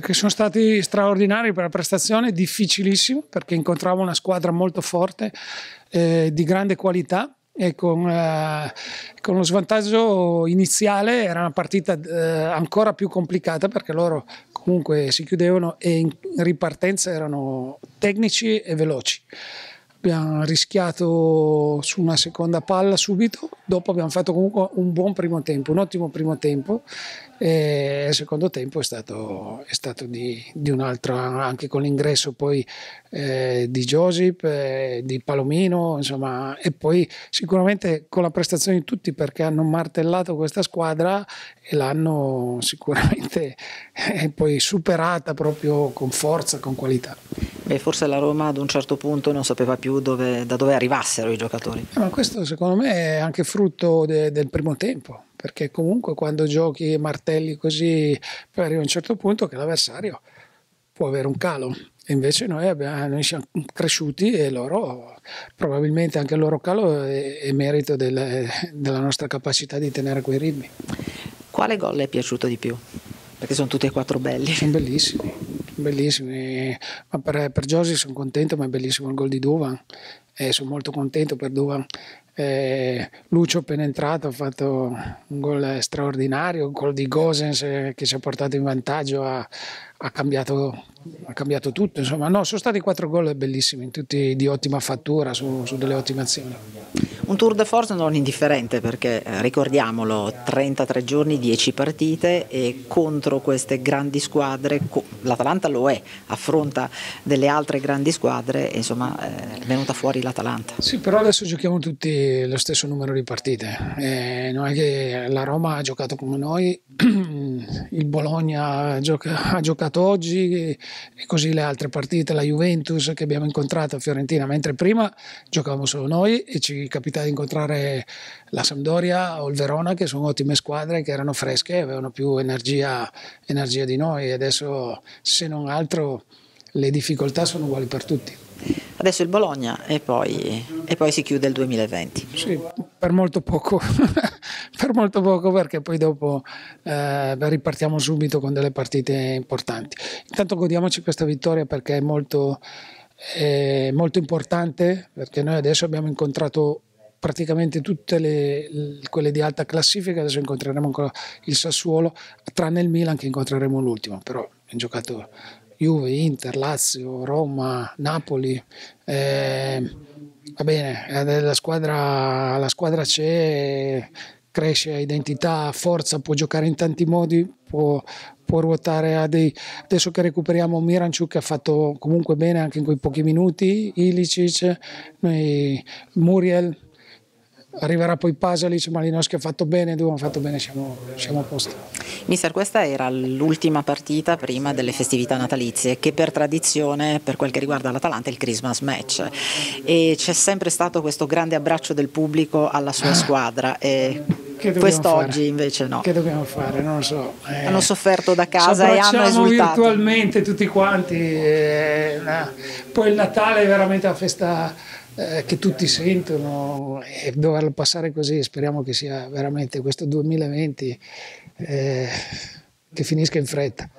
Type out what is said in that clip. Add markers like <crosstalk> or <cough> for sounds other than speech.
che sono stati straordinari per la prestazione, difficilissimo perché incontravo una squadra molto forte, eh, di grande qualità e con, eh, con, lo svantaggio iniziale era una partita eh, ancora più complicata perché loro comunque si chiudevano e in ripartenza erano tecnici e veloci abbiamo rischiato su una seconda palla subito, dopo abbiamo fatto comunque un buon primo tempo, un ottimo primo tempo e il secondo tempo è stato, è stato di, di, un altro, anche con l'ingresso poi eh, di Josip, eh, di Palomino, insomma, e poi sicuramente con la prestazione di tutti perché hanno martellato questa squadra e l'hanno sicuramente eh, poi superata proprio con forza, con qualità. Beh, forse la Roma ad un certo punto non sapeva più dove, da dove arrivassero i giocatori. Ma questo secondo me è anche frutto de, del primo tempo, perché comunque quando giochi e martelli così poi arriva a un certo punto che l'avversario può avere un calo. E invece noi, abbiamo, eh, noi, siamo cresciuti e loro, probabilmente anche il loro calo è, è merito del, della nostra capacità di tenere quei ritmi. Quale gol le è piaciuto di più? Perché sono tutti e quattro belli. Sono bellissimi bellissimi. Ma per, per Giosi sono contento, ma è bellissimo il gol di Duvan. Eh, sono molto contento per Duvan. Eh, Lucio appena entrato ha fatto un gol straordinario, un gol di Gosens eh, che ci ha portato in vantaggio, ha, ha, cambiato, ha cambiato, tutto. Insomma, no, sono stati quattro gol bellissimi, tutti di ottima fattura, su, su delle ottime azioni. Un tour de force non indifferente perché eh, ricordiamolo, 33 giorni, 10 partite e contro queste grandi squadre, l'Atalanta lo è, affronta delle altre grandi squadre, insomma eh, è venuta fuori l'Atalanta. Sì, però adesso giochiamo tutti lo stesso numero di partite, eh, non è che la Roma ha giocato come noi <clears throat> il Bologna gioca, ha giocato oggi e così le altre partite, la Juventus che abbiamo incontrato a Fiorentina, mentre prima giocavamo solo noi e ci capita di incontrare la Sampdoria o il Verona che sono ottime squadre che erano fresche e avevano più energia, energia di noi e adesso se non altro le difficoltà sono uguali per tutti. Adesso il Bologna e poi, e poi, si chiude il 2020. Sì, per molto poco. <laughs> per molto poco perché poi dopo eh, ripartiamo subito con delle partite importanti. Intanto godiamoci questa vittoria perché è molto, è molto importante perché noi adesso abbiamo incontrato praticamente tutte le, quelle di alta classifica, adesso incontreremo ancora il Sassuolo, tranne il Milan che incontreremo l'ultimo, però hanno giocato Juve, Inter, Lazio, Roma, Napoli. Eh, va bene, eh, la squadra, la squadra c'è, cresce, ha identità, ha forza, può giocare in tanti modi, può, può ruotare a dei... Adesso che recuperiamo Miranciuk che ha fatto comunque bene anche in quei pochi minuti, Ilicic, noi, Muriel, arriverà poi Pasalic, Malinowski ha fatto bene, abbiamo fatto bene, siamo, siamo, a posto. Mister, questa era l'ultima partita prima delle festività natalizie che per tradizione, per quel che riguarda l'Atalanta, è il Christmas match e c'è sempre stato questo grande abbraccio del pubblico alla sua ah. squadra e Quest'oggi invece no. Che dobbiamo fare? Non lo so. Eh, hanno sofferto da casa e hanno esultato. virtualmente tutti quanti. Eh, nah. Poi il Natale è veramente la festa eh, che tutti sentono e doverlo passare così speriamo che sia veramente questo 2020 eh, che finisca in fretta.